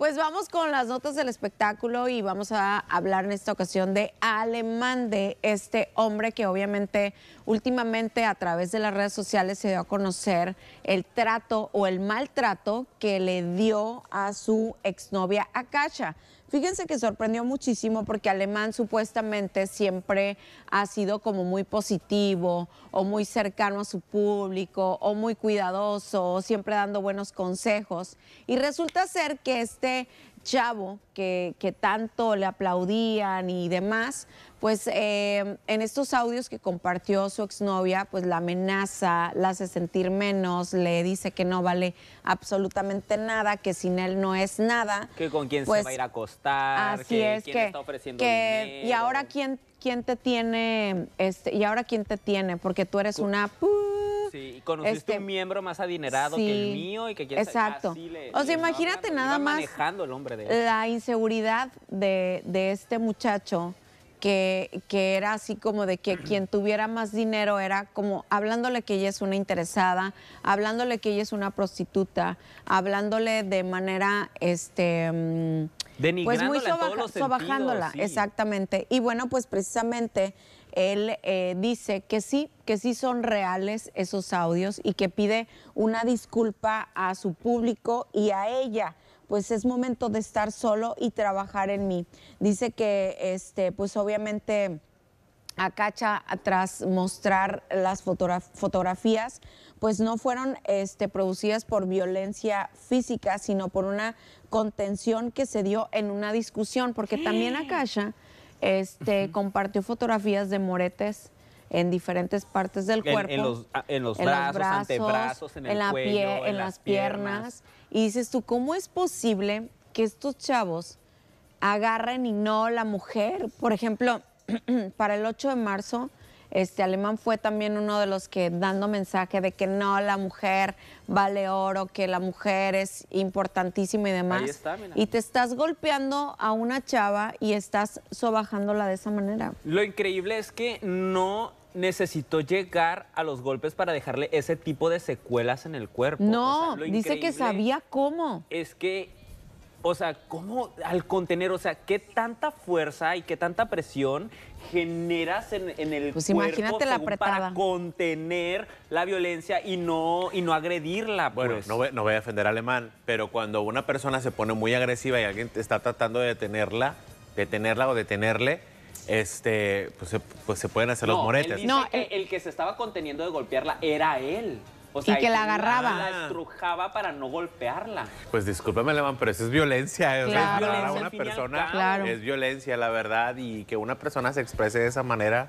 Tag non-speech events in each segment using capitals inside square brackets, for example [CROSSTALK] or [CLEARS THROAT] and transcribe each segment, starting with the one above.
Pues vamos con las notas del espectáculo y vamos a hablar en esta ocasión de Alemán, de este hombre que obviamente últimamente a través de las redes sociales se dio a conocer el trato o el maltrato que le dio a su exnovia Akasha. Fíjense que sorprendió muchísimo porque Alemán supuestamente siempre ha sido como muy positivo o muy cercano a su público o muy cuidadoso, o siempre dando buenos consejos. Y resulta ser que este chavo que, tanto le aplaudían y demás, pues em, en estos audios que compartió su exnovia, pues la amenaza, la hace sentir menos, le dice que no vale absolutamente nada, que sin él no es nada. Que con quién se pues, va a ir a acostar, así es, que, está ofreciendo Y ahora quién, quién te tiene, este, y ahora quién te tiene, porque tú eres una... Sí, y conociste este, un miembro más adinerado que el mío y que quiere Exacto. Así le, o sea, imagínate nada más el hombre de la inseguridad de, este muchacho. Que, que, era así como de que quien tuviera más dinero era como hablándole que ella es una interesada, hablándole que ella es una prostituta, hablándole de manera este mm, pues muy sobajándola, exactamente. Y bueno, pues precisamente él eh, dice que sí, que sí son reales esos audios y que pide una disculpa a su público y a ella pues es momento de estar solo y trabajar en mí. Dice que este, pues obviamente Acacha tras mostrar las fotografías, pues no fueron este, producidas por violencia física, sino por una contención que se dio en una discusión, porque también Acacha. Este, Compartió fotografías de moretes en diferentes partes del cuerpo. Ah, en, los, en, en brazos, antebrazos, en, el la pie, en, las piernas. piernas. Y dices tú, ¿cómo es posible que estos chavos agarren y no la mujer? Por ejemplo, [CLEARS THROAT] para el 8 de marzo este alemán fue también uno de los que dando mensaje de que no, la mujer vale oro, que la mujer es importantísima y demás. Y te estás golpeando a una chava y estás sobajándola de esa manera. Lo increíble es que no necesitó llegar a los golpes para dejarle ese tipo de secuelas en el cuerpo. No, dice que sabía cómo. Es que o sea, ¿cómo al contener? O sea, ¿qué tanta fuerza y qué tanta presión generas en, el pues cuerpo imagínate la para contener la violencia y no, y no agredirla? Bueno, pues? no, voy, a defender alemán, pero cuando una persona se pone muy agresiva y alguien está tratando de detenerla, detenerla o detenerle, este, pues, se, pues pueden hacer los moretes. no, el que se estaba conteniendo de golpearla era él y que la agarraba. La estrujaba para no golpearla. Pues discúlpeme, Levan, pero eso es violencia. O sea, es a una persona es violencia, la verdad. Y que una persona se exprese de esa manera,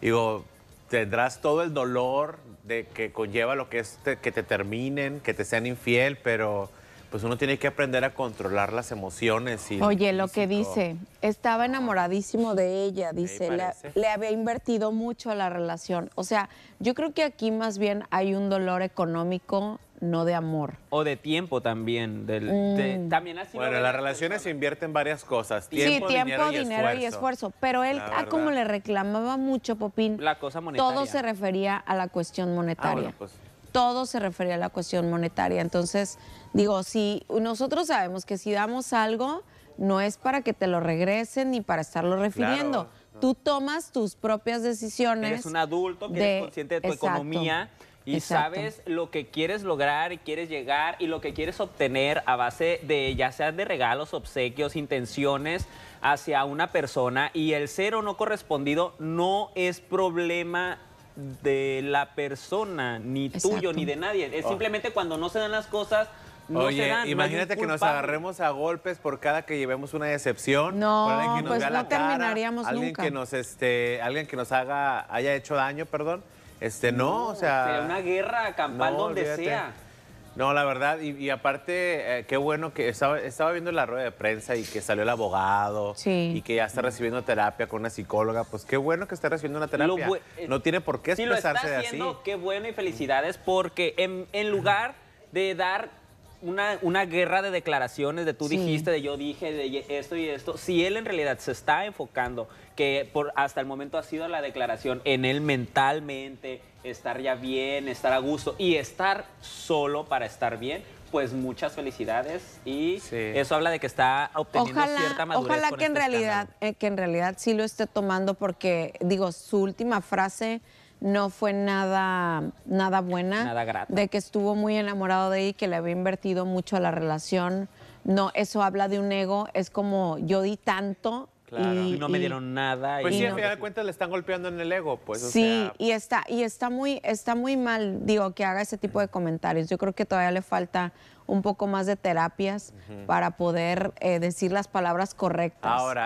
digo, tendrás todo el dolor de que conlleva lo que es que te terminen, que te sean infiel, pero pues uno tiene que aprender a controlar las emociones. Y Oye, lo que dice, estaba enamoradísimo de ella, dice, le, había invertido mucho a la relación. O sea, yo creo que aquí más bien hay un dolor económico, no de amor. O de tiempo también. Del, mm. también así bueno, las relaciones se invierten varias cosas. Tiempo, sí, tiempo, dinero, y, esfuerzo. Pero él, ah, como le reclamaba mucho Popín, la cosa todo se refería a la cuestión ah, monetaria. Pues, todo se refería a la cuestión monetaria. Entonces, digo, si nosotros sabemos que si damos algo, no es para que te lo regresen ni para estarlo refiriendo. Tú tomas tus propias decisiones. Eres un adulto que es consciente de tu economía y sabes lo que quieres lograr y quieres llegar y lo que quieres obtener a base de ya sea de regalos, obsequios, intenciones hacia una persona y el ser o no correspondido no es problema de la persona, ni tuyo, ni de nadie. Es oh. simplemente cuando no se dan las cosas, no se dan, imagínate que nos agarremos a golpes por cada que llevemos una decepción. No, que nos pues alguien Que nos, este, alguien que nos haga, haya hecho daño, perdón. Este, no, o sea... una guerra campal donde sea. No, la verdad, y, aparte, eh, qué bueno que estaba, estaba viendo la rueda de prensa y que salió el abogado y que ya está recibiendo terapia con una psicóloga. Pues qué bueno que está recibiendo una terapia. no eh, tiene por qué expresarse de así. Qué bueno y felicidades porque en lugar de dar una, guerra de declaraciones de tú dijiste, de yo dije, de esto y esto, si él en realidad se está enfocando, que por, hasta el momento ha sido la declaración en él mentalmente, estar ya bien, estar a gusto y estar solo para estar bien, pues muchas felicidades y eso habla de que está obteniendo cierta madurez. Ojalá que en este realidad, eh, que en realidad sí lo esté tomando porque digo su última frase no fue nada, nada buena. Nada De que estuvo muy enamorado de ella y que le había invertido mucho a la relación. No, eso habla de un ego. Es como yo di tanto. Y, no me dieron nada. Pues sí, al final de cuentas le están golpeando en el ego, pues. sí, y está, y está muy, está muy mal, digo, que haga ese tipo de comentarios. Yo creo que todavía le falta un poco más de terapias para poder eh, decir las palabras correctas. Ahora,